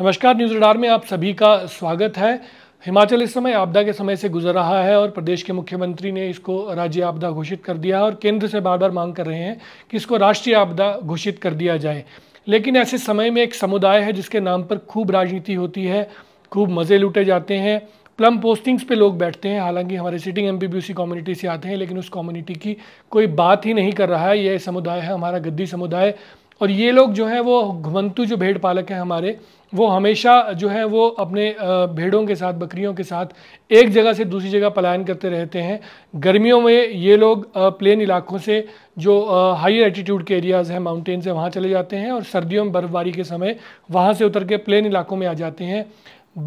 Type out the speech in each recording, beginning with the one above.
नमस्कार news radar में आप सभी का स्वागत है हिमाचल इस समय आपदा के समय से गुजर रहा है और प्रदेश के मुख्यमंत्री ने इसको राज्य आपदा घोषित कर दिया और केंद्र से बार बार मांग कर रहे हैं कि इसको राष्ट्रीय आपदा घोषित कर दिया जाए लेकिन ऐसे समय में एक समुदाय है जिसके नाम पर खूब राजनीति होती है खूब मज़े लूटे जाते हैं प्लम पोस्टिंग्स पे लोग बैठते हैं हालांकि हमारे सिटिंग एम कम्युनिटी से आते हैं लेकिन उस कम्युनिटी की कोई बात ही नहीं कर रहा है यह समुदाय है हमारा गद्दी समुदाय और ये लोग जो है वो घुमंतु जो भेड़ पालक हैं हमारे वो हमेशा जो है वो अपने भेड़ों के साथ बकरियों के साथ एक जगह से दूसरी जगह पलायन करते रहते हैं गर्मियों में ये लोग प्लेन इलाकों से जो हाई एटीट्यूड के एरियाज़ हैं माउंटेन से वहाँ चले जाते हैं और सर्दियों में बर्फबारी के समय वहाँ से उतर के प्लेन इलाकों में आ जाते हैं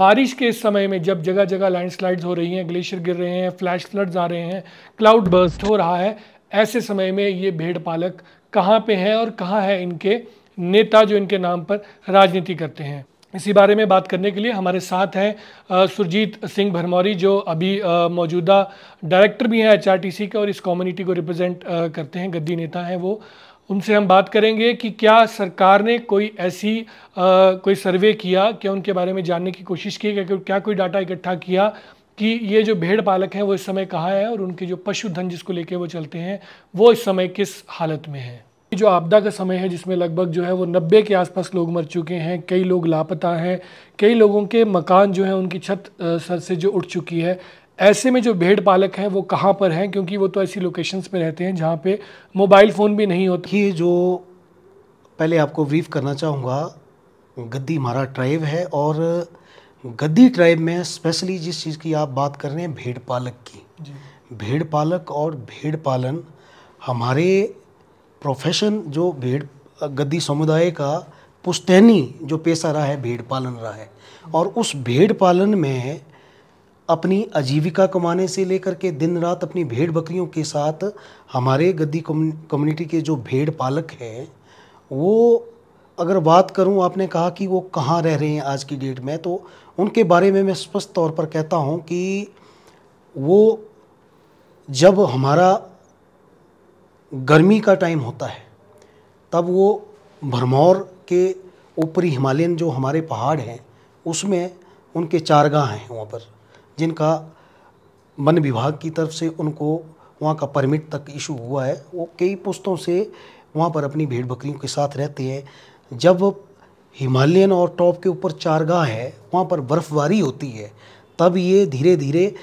बारिश के इस समय में जब जगह जगह लैंडस्लाइड्स हो रही हैं ग्लेशियर गिर रहे हैं फ्लैश फ्लड्स आ रहे हैं क्लाउड बर्स्ट हो रहा है ऐसे समय में ये भेड़ पालक कहाँ पे हैं और कहाँ है इनके नेता जो इनके नाम पर राजनीति करते हैं इसी बारे में बात करने के लिए हमारे साथ हैं सुरजीत सिंह भरमौरी जो अभी मौजूदा डायरेक्टर भी हैं एचआरटीसी के और इस कम्युनिटी को रिप्रेजेंट करते हैं गद्दी नेता हैं वो उनसे हम बात करेंगे कि क्या सरकार ने कोई ऐसी आ, कोई सर्वे किया क्या उनके बारे में जानने की कोशिश की क्या क्या कोई डाटा इकट्ठा किया कि ये जो भेड़ पालक हैं वो इस समय कहाँ है और उनके जो पशुधन जिसको लेके वो चलते हैं वो इस समय किस हालत में है जो आपदा का समय है जिसमें लगभग जो है वो नब्बे के आसपास लोग मर चुके हैं कई लोग लापता हैं कई लोगों के मकान जो है उनकी छत सर से जो उठ चुकी है ऐसे में जो भेड़ पालक हैं वो कहाँ पर हैं क्योंकि वो तो ऐसी लोकेशंस पे रहते हैं जहाँ पे मोबाइल फ़ोन भी नहीं होता ये जो पहले आपको ब्रीफ करना चाहूँगा गद्दी मारा ट्राइव है और गद्दी ट्राइब में स्पेशली जिस चीज़ की आप बात कर रहे हैं भेड़ पालक की भेड़ पालक और भेड़ पालन हमारे प्रोफेशन जो भेड़ गद्दी समुदाय का पुश्तैनी जो पेशा रहा है भेड़ पालन रहा है और उस भेड़ पालन में अपनी आजीविका कमाने से लेकर के दिन रात अपनी भेड़ बकरियों के साथ हमारे गद्दी कम्युनिटी के जो भेड़ पालक हैं वो अगर बात करूं आपने कहा कि वो कहाँ रह रहे हैं आज की डेट में तो उनके बारे में मैं स्पष्ट तौर पर कहता हूं कि वो जब हमारा गर्मी का टाइम होता है तब वो भरमौर के ऊपरी हिमालयन जो हमारे पहाड़ हैं उसमें उनके चारगाह हैं वहाँ पर जिनका वन विभाग की तरफ से उनको वहाँ का परमिट तक इशू हुआ है वो कई पुस्तों से वहाँ पर अपनी भेड़ बकरियों के साथ रहते हैं जब हिमालयन और टॉप के ऊपर चारगाह है वहाँ पर बर्फ़बारी होती है तब ये धीरे धीरे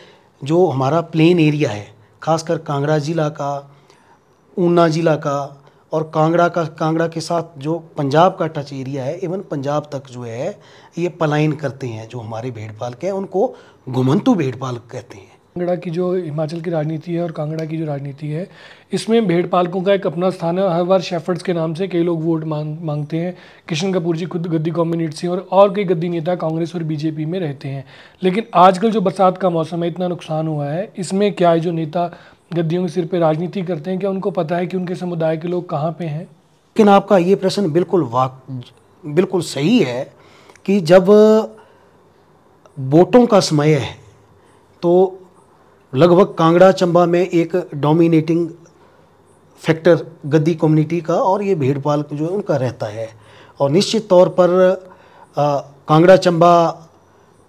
जो हमारा प्लेन एरिया है खासकर कांगड़ा ज़िला का ऊना ज़िला का और कांगड़ा का कांगड़ा के साथ जो पंजाब का टच एरिया है इवन पंजाब तक जो है ये पलायन करते हैं जो हमारे भेड़पालक के हैं उनको घुमंतु भेड़पालक कहते हैं कांगड़ा की जो हिमाचल की राजनीति है और कांगड़ा की जो राजनीति है इसमें भेड़ पालकों का एक अपना स्थान है हर बार शेफर्ड्स के नाम से कई लोग वोट मांग मांगते हैं किशन कपूर जी खुद गद्दी कॉम्युनिट से और और कई गद्दी नेता कांग्रेस और बीजेपी में रहते हैं लेकिन आजकल जो बरसात का मौसम है इतना नुकसान हुआ है इसमें क्या है जो नेता गद्दियों के सिर पर राजनीति करते हैं क्या उनको पता है कि उनके समुदाय के लोग कहाँ पर हैं लेकिन आपका ये प्रश्न बिल्कुल वाक बिल्कुल सही है कि जब वोटों का समय है तो लगभग कांगड़ा चंबा में एक डोमिनेटिंग फैक्टर गद्दी कम्युनिटी का और ये भेड़पाल जो है उनका रहता है और निश्चित तौर पर आ, कांगड़ा चंबा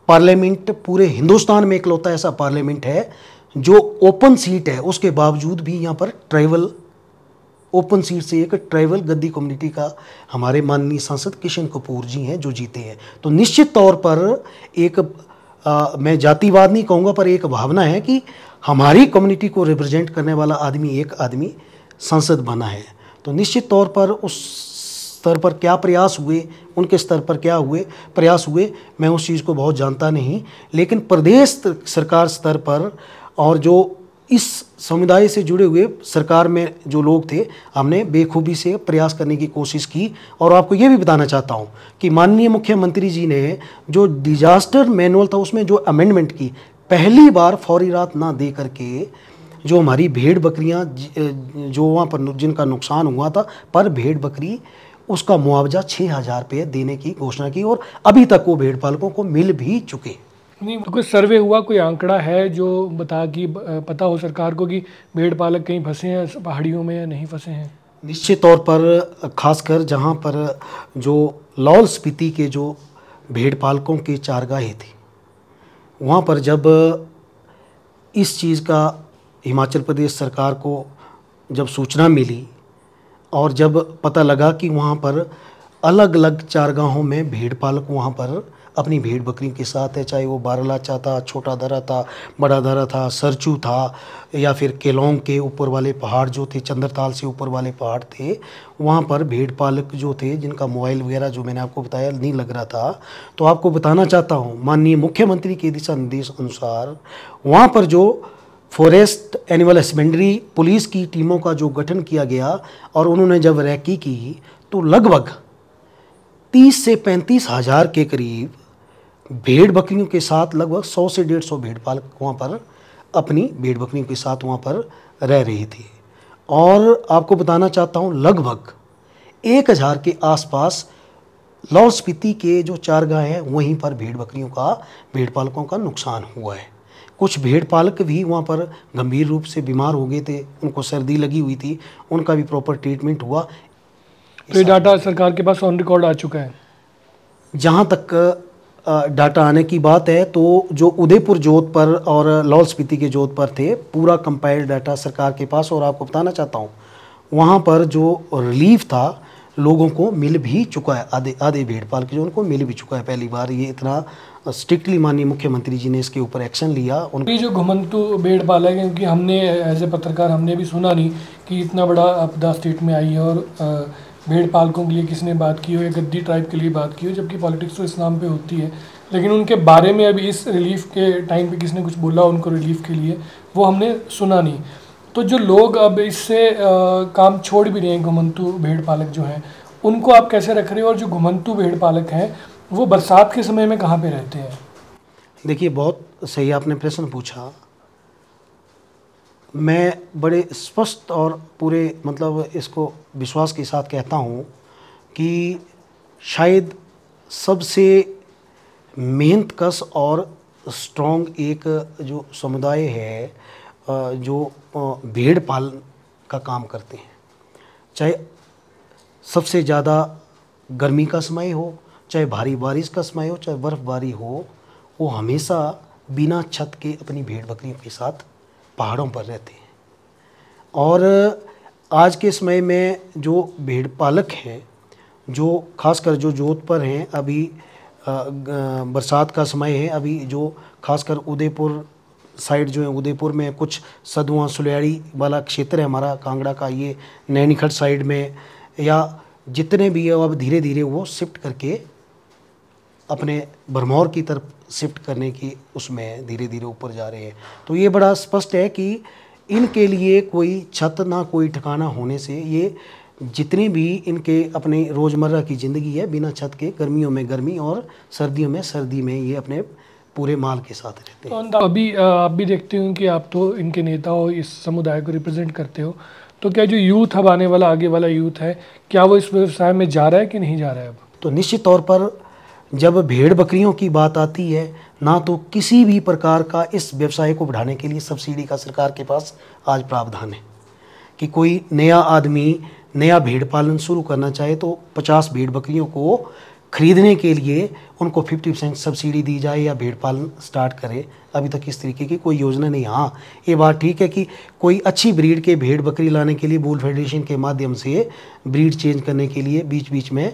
पार्लियामेंट पूरे हिंदुस्तान में इकलौता ऐसा पार्लियामेंट है जो ओपन सीट है उसके बावजूद भी यहाँ पर ट्राइवल ओपन सीट से एक ट्राइवल गद्दी कम्युनिटी का हमारे माननीय सांसद किशन कपूर जी हैं जो जीते हैं तो निश्चित तौर पर एक मैं जातिवाद नहीं कहूँगा पर एक भावना है कि हमारी कम्युनिटी को रिप्रेजेंट करने वाला आदमी एक आदमी सांसद बना है तो निश्चित तौर पर उस स्तर पर क्या प्रयास हुए उनके स्तर पर क्या हुए प्रयास हुए मैं उस चीज़ को बहुत जानता नहीं लेकिन प्रदेश सरकार स्तर पर और जो इस समुदाय से जुड़े हुए सरकार में जो लोग थे हमने बेखूबी से प्रयास करने की कोशिश की और आपको ये भी बताना चाहता हूँ कि माननीय मुख्यमंत्री जी ने जो डिजास्टर मैनुअल था उसमें जो अमेंडमेंट की पहली बार फौरी रात ना दे करके जो हमारी भेड़ बकरियाँ जो वहाँ पर जिनका नुकसान हुआ था पर भेड़ बकरी उसका मुआवजा छः हज़ार रुपये देने की घोषणा की और अभी तक वो भेड़ पालकों को मिल भी चुके नहीं कुछ सर्वे हुआ कोई आंकड़ा है जो बता कि पता हो सरकार को कि भेड़ पालक कहीं फंसे हैं पहाड़ियों में या नहीं फंसे हैं निश्चित तौर पर खासकर जहां पर जो लाहौल स्पीति के जो भेड़ पालकों की चारगाहें थी वहां पर जब इस चीज़ का हिमाचल प्रदेश सरकार को जब सूचना मिली और जब पता लगा कि वहाँ पर अलग अलग चारगाहों में भेड़ पालक वहाँ पर अपनी भेड़ बकरी के साथ है चाहे वो बारलाचा था छोटा दरा था बड़ा दरा था सरचू था या फिर केलोंग के ऊपर वाले पहाड़ जो थे चंद्रताल से ऊपर वाले पहाड़ थे वहाँ पर भेड़ पालक जो थे जिनका मोबाइल वगैरह जो मैंने आपको बताया नहीं लग रहा था तो आपको बताना चाहता हूँ माननीय मुख्यमंत्री के दिशा निर्देश अनुसार वहाँ पर जो फॉरेस्ट एनिमल हस्बेंड्री पुलिस की टीमों का जो गठन किया गया और उन्होंने जब रैकी की तो लगभग तीस से पैंतीस हज़ार के करीब भेड़ बकरियों के साथ लगभग सौ से डेढ़ सौ भेड़ पालक वहाँ पर अपनी भेड़ बकरियों के साथ वहाँ पर रह रही थी और आपको बताना चाहता हूँ लगभग एक हज़ार के आसपास लाहौल स्पीति के जो चार गाय हैं वहीं पर भेड़ बकरियों का भेड़ पालकों का नुकसान हुआ है कुछ भेड़ पालक भी वहाँ पर गंभीर रूप से बीमार हो गए थे उनको सर्दी लगी हुई थी उनका भी प्रॉपर ट्रीटमेंट हुआ तो ये डाटा सरकार के पास ऑन रिकॉर्ड आ चुका है जहाँ तक डाटा आने की बात है तो जो उदयपुर जोत पर और लाहौल स्पीति के जोत पर थे पूरा कंपाइल्ड डाटा सरकार के पास और आपको बताना चाहता हूँ वहाँ पर जो रिलीफ था लोगों को मिल भी चुका है आधे आधे भेड़पाल के जो उनको मिल भी चुका है पहली बार ये इतना स्ट्रिक्टली माननीय मुख्यमंत्री जी ने इसके ऊपर एक्शन लिया उनकी जो घुमंतु भेड़पाल है क्योंकि हमने एज ए पत्रकार हमने भी सुना नहीं कि इतना बड़ा आपदा स्टेट में आई है और आ, भेड़ पालकों के लिए किसने बात की हो या गद्दी ट्राइब के लिए बात की हो जबकि पॉलिटिक्स तो इस्लाम पे होती है लेकिन उनके बारे में अभी इस रिलीफ के टाइम पे किसने कुछ बोला उनको रिलीफ के लिए वो हमने सुना नहीं तो जो लोग अब इससे काम छोड़ भी रहे हैं घुमंतु भेड़ पालक जो हैं उनको आप कैसे रख रहे हो और जो घुमंतु भेड़ पालक हैं वो बरसात के समय में कहाँ पर रहते हैं देखिए बहुत सही आपने प्रश्न पूछा मैं बड़े स्पष्ट और पूरे मतलब इसको विश्वास के साथ कहता हूँ कि शायद सबसे मेहनत कश और स्ट्रॉन्ग एक जो समुदाय है जो भेड़ पालन का काम करते हैं चाहे सबसे ज़्यादा गर्मी का समय हो चाहे भारी बारिश का समय हो चाहे बर्फ़बारी हो वो हमेशा बिना छत के अपनी भेड़ बकरियों के साथ पहाड़ों पर रहते हैं और आज के समय में जो भेड़ पालक हैं जो खासकर जो जोधपुर हैं अभी बरसात का समय है अभी जो खासकर उदयपुर साइड जो है उदयपुर में कुछ सदुआ सुलियाड़ी वाला क्षेत्र है हमारा कांगड़ा का ये नैनीखट साइड में या जितने भी है अब धीरे धीरे वो शिफ्ट करके अपने भरमौर की तरफ शिफ्ट करने की उसमें धीरे धीरे ऊपर जा रहे हैं तो ये बड़ा स्पष्ट है कि इनके लिए कोई छत ना कोई ठिकाना होने से ये जितने भी इनके अपने रोज़मर्रा की ज़िंदगी है बिना छत के गर्मियों में गर्मी और सर्दियों में सर्दी में ये अपने पूरे माल के साथ रहते हैं तो अभी आप भी देखते हो कि आप तो इनके नेता हो इस समुदाय को रिप्रेजेंट करते हो तो क्या जो यूथ अब आने वाला आगे वाला यूथ है क्या वो इस व्यवसाय में जा रहा है कि नहीं जा रहा है अब तो निश्चित तौर पर जब भेड़ बकरियों की बात आती है ना तो किसी भी प्रकार का इस व्यवसाय को बढ़ाने के लिए सब्सिडी का सरकार के पास आज प्रावधान है कि कोई नया आदमी नया भेड़ पालन शुरू करना चाहे तो 50 भेड़ बकरियों को खरीदने के लिए उनको 50 परसेंट सब्सिडी दी जाए या भेड़ पालन स्टार्ट करें अभी तक इस तरीके की कोई योजना नहीं हाँ ये बात ठीक है कि कोई अच्छी ब्रीड के भेड़ बकरी लाने के लिए बोल फेडरेशन के माध्यम से ब्रीड चेंज करने के लिए बीच बीच में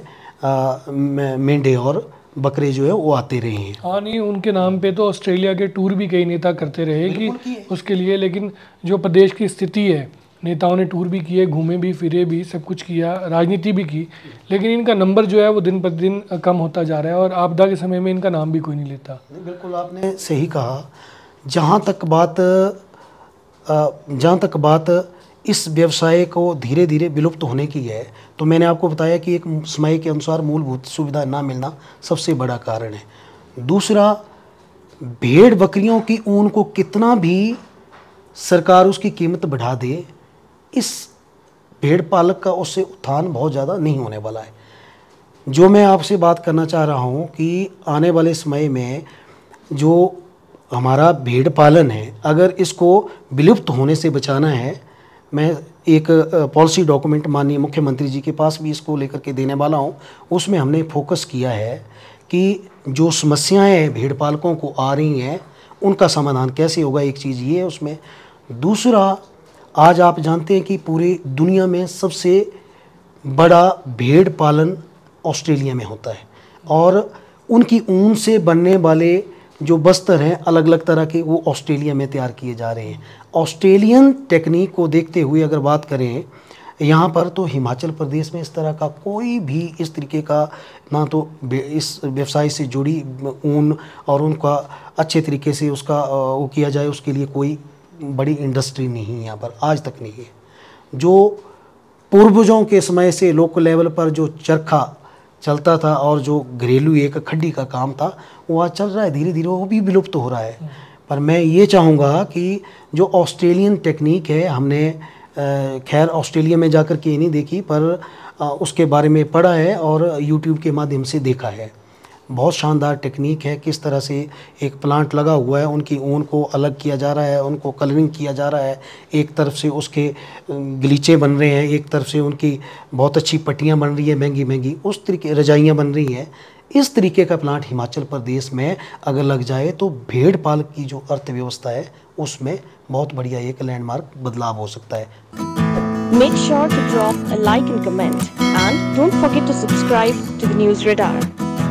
मेंढे और बकरे जो है वो आते रहे हैं हाँ नहीं उनके नाम पे तो ऑस्ट्रेलिया के टूर भी कई नेता करते रहे कि उसके लिए लेकिन जो प्रदेश की स्थिति है नेताओं ने टूर भी किए घूमे भी फिरे भी सब कुछ किया राजनीति भी की लेकिन इनका नंबर जो है वो दिन प्रतिदिन कम होता जा रहा है और आपदा के समय में इनका नाम भी कोई नहीं लेता बिल्कुल आपने सही कहा जहाँ तक बात जहाँ तक बात इस व्यवसाय को धीरे धीरे विलुप्त होने की है तो मैंने आपको बताया कि एक समय के अनुसार मूलभूत सुविधा ना मिलना सबसे बड़ा कारण है दूसरा भेड़ बकरियों की ऊन को कितना भी सरकार उसकी कीमत बढ़ा दे इस भेड़ पालक का उससे उत्थान बहुत ज़्यादा नहीं होने वाला है जो मैं आपसे बात करना चाह रहा हूँ कि आने वाले समय में जो हमारा भेड़ पालन है अगर इसको विलुप्त होने से बचाना है मैं एक पॉलिसी डॉक्यूमेंट माननीय मुख्यमंत्री जी के पास भी इसको लेकर के देने वाला हूँ उसमें हमने फोकस किया है कि जो समस्याएं भेड़ पालकों को आ रही हैं उनका समाधान कैसे होगा एक चीज़ ये है उसमें दूसरा आज आप जानते हैं कि पूरी दुनिया में सबसे बड़ा भेड़ पालन ऑस्ट्रेलिया में होता है और उनकी ऊन से बनने वाले जो बस्तर हैं अलग अलग तरह के वो ऑस्ट्रेलिया में तैयार किए जा रहे हैं ऑस्ट्रेलियन टेक्निक को देखते हुए अगर बात करें यहाँ पर तो हिमाचल प्रदेश में इस तरह का कोई भी इस तरीके का ना तो इस व्यवसाय से जुड़ी ऊन और उनका अच्छे तरीके से उसका वो किया जाए उसके लिए कोई बड़ी इंडस्ट्री नहीं है यहाँ पर आज तक नहीं है जो पूर्वजों के समय से लोकल लेवल पर जो चरखा चलता था और जो घरेलू एक खड्डी का काम था वो आज चल रहा है धीरे धीरे वो भी विलुप्त तो हो रहा है पर मैं ये चाहूँगा कि जो ऑस्ट्रेलियन टेक्निक है हमने खैर ऑस्ट्रेलिया में जाकर के नहीं देखी पर उसके बारे में पढ़ा है और यूट्यूब के माध्यम से देखा है बहुत शानदार टेक्निक है किस तरह से एक प्लांट लगा हुआ है उनकी ऊन को अलग किया जा रहा है उनको कलरिंग किया जा रहा है एक तरफ से उसके गलीचे बन रहे हैं एक तरफ से उनकी बहुत अच्छी पट्टियाँ बन रही है महंगी महंगी उस तरीके रजाइयाँ बन रही हैं इस तरीके का प्लांट हिमाचल प्रदेश में अगर लग जाए तो भेड़ पाल की जो अर्थव्यवस्था है उसमें बहुत बढ़िया एक लैंडमार्क बदलाव हो सकता है make sure to drop like and comment and don't forget to subscribe to the news radar